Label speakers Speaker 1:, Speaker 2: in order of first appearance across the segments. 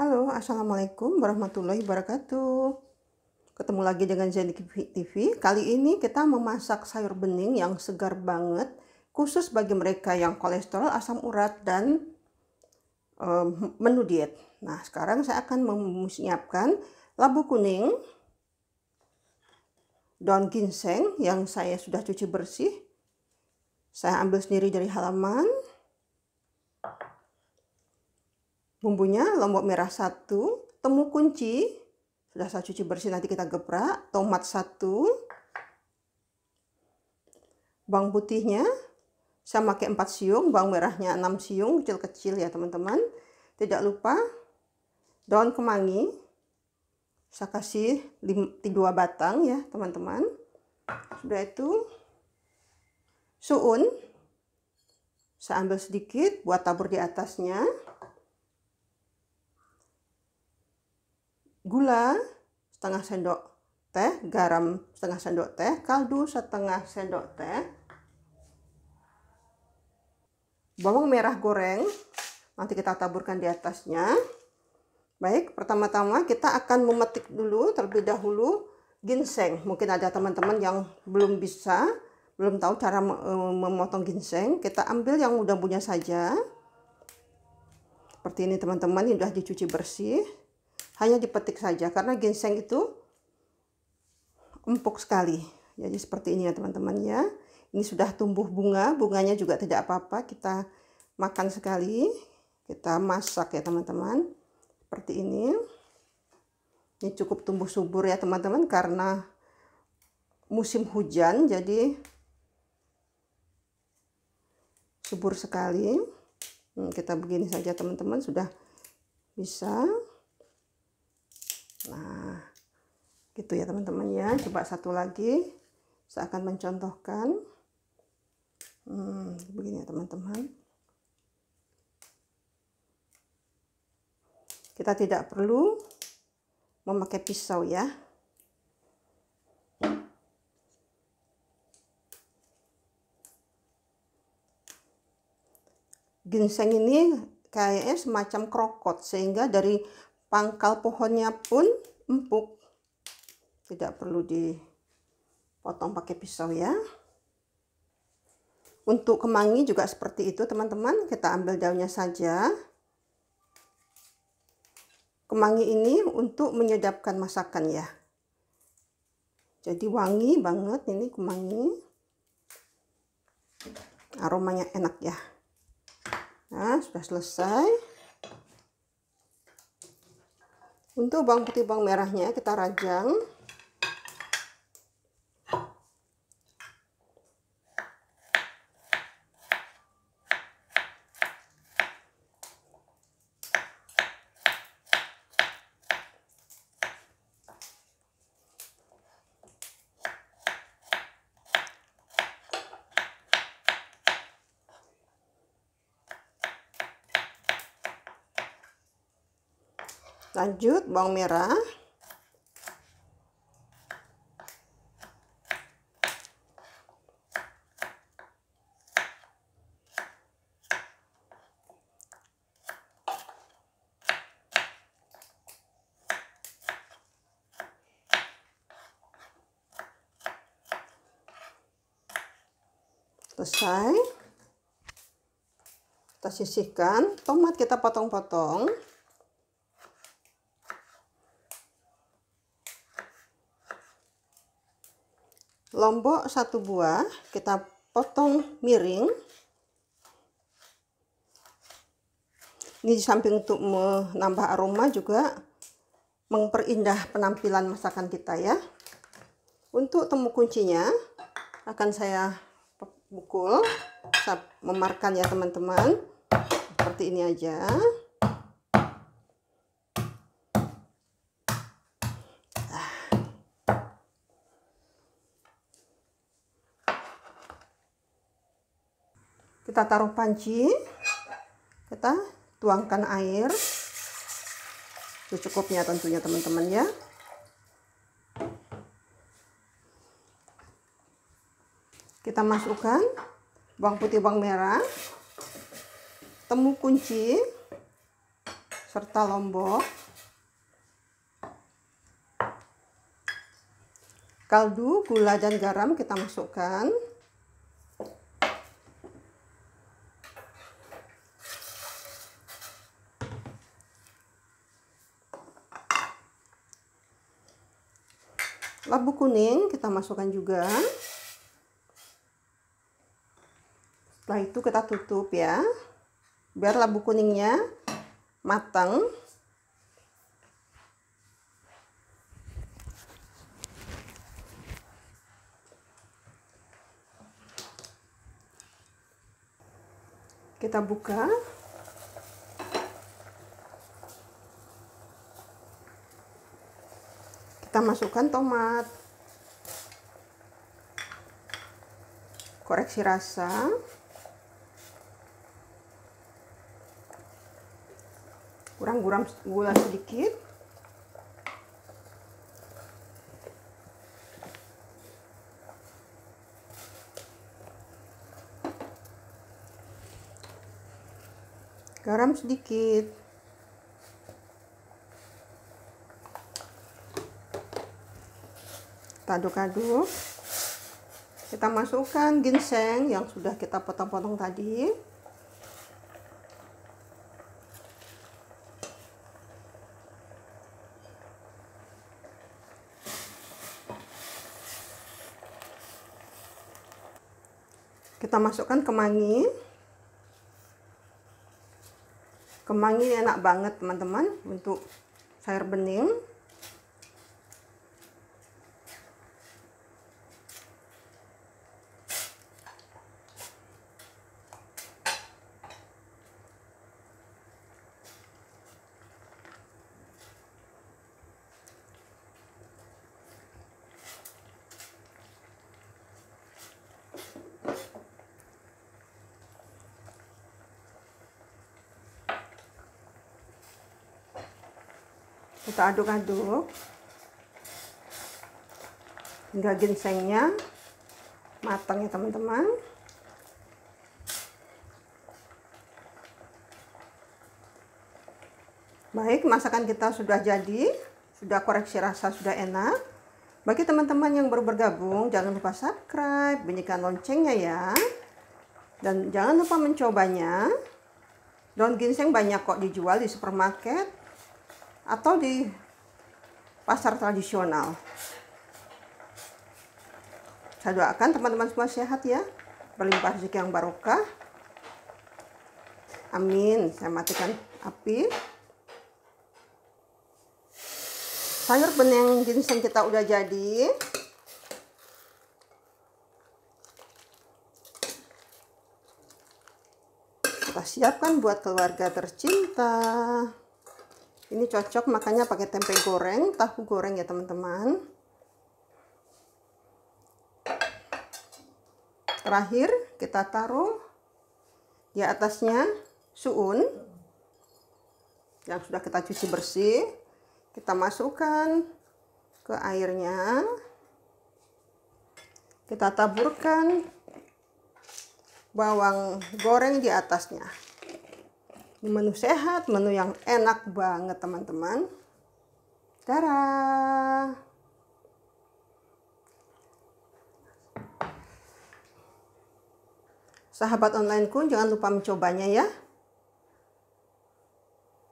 Speaker 1: Halo, Assalamualaikum warahmatullahi wabarakatuh. Ketemu lagi dengan Jenny TV. Kali ini kita memasak sayur bening yang segar banget, khusus bagi mereka yang kolesterol, asam urat, dan um, menu diet. Nah, sekarang saya akan menyiapkan labu kuning, daun ginseng yang saya sudah cuci bersih. Saya ambil sendiri dari halaman, Bumbunya lombok merah satu, temu kunci, sudah saya cuci bersih nanti kita gebrak, tomat satu, bawang putihnya, saya pakai 4 siung, bawang merahnya 6 siung, kecil-kecil ya teman-teman. Tidak lupa daun kemangi, saya kasih 5, batang ya teman-teman. Sudah itu, suun, saya ambil sedikit buat tabur di atasnya. gula setengah sendok teh, garam setengah sendok teh, kaldu setengah sendok teh, bawang merah goreng nanti kita taburkan di atasnya. Baik, pertama-tama kita akan memetik dulu terlebih dahulu ginseng. Mungkin ada teman-teman yang belum bisa, belum tahu cara e, memotong ginseng. Kita ambil yang udah punya saja. Seperti ini teman-teman, ini sudah dicuci bersih hanya dipetik saja karena ginseng itu empuk sekali jadi seperti ini ya teman-teman ya ini sudah tumbuh bunga bunganya juga tidak apa-apa kita makan sekali kita masak ya teman-teman seperti ini ini cukup tumbuh subur ya teman-teman karena musim hujan jadi subur sekali hmm, kita begini saja teman-teman sudah bisa nah gitu ya teman-teman ya coba satu lagi saya akan mencontohkan hmm, begini ya teman-teman kita tidak perlu memakai pisau ya ginseng ini kayaknya semacam krokot sehingga dari pangkal pohonnya pun empuk tidak perlu dipotong pakai pisau ya untuk kemangi juga seperti itu teman-teman kita ambil daunnya saja kemangi ini untuk menyedapkan masakan ya jadi wangi banget ini kemangi aromanya enak ya nah sudah selesai Untuk bawang putih bawang merahnya kita rajang. lanjut bawang merah selesai kita sisihkan tomat kita potong-potong lombok satu buah kita potong miring ini di samping untuk menambah aroma juga memperindah penampilan masakan kita ya untuk temu kuncinya akan saya pukul memarkan ya teman-teman seperti ini aja kita taruh panci kita tuangkan air secukupnya tentunya teman-teman ya kita masukkan bawang putih bawang merah temu kunci serta lombok kaldu gula dan garam kita masukkan labu kuning kita masukkan juga setelah itu kita tutup ya biar labu kuningnya matang kita buka kita masukkan tomat koreksi rasa kurang guram gula sedikit garam sedikit kita aduk-aduk kita masukkan ginseng yang sudah kita potong-potong tadi kita masukkan kemangi kemangi enak banget teman-teman untuk sayur bening kita aduk-aduk hingga ginsengnya matang ya teman-teman baik masakan kita sudah jadi sudah koreksi rasa sudah enak bagi teman-teman yang baru bergabung jangan lupa subscribe bunyikan loncengnya ya dan jangan lupa mencobanya daun ginseng banyak kok dijual di supermarket atau di pasar tradisional. Saya doakan teman-teman semua sehat ya, berlimpah rezeki yang barokah. Amin. Saya matikan api. Sayur bening ginseng kita udah jadi. Kita siapkan buat keluarga tercinta cocok makanya pakai tempe goreng, tahu goreng ya teman-teman. Terakhir kita taruh di atasnya suun yang sudah kita cuci bersih. Kita masukkan ke airnya. Kita taburkan bawang goreng di atasnya menu sehat, menu yang enak banget teman-teman. Tara. Sahabat onlineku, jangan lupa mencobanya ya.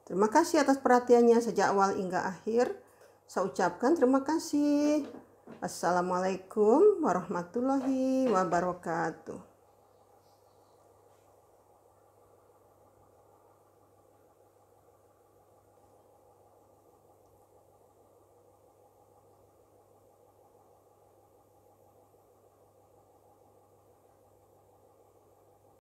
Speaker 1: Terima kasih atas perhatiannya sejak awal hingga akhir. Saya ucapkan terima kasih. Assalamualaikum warahmatullahi wabarakatuh.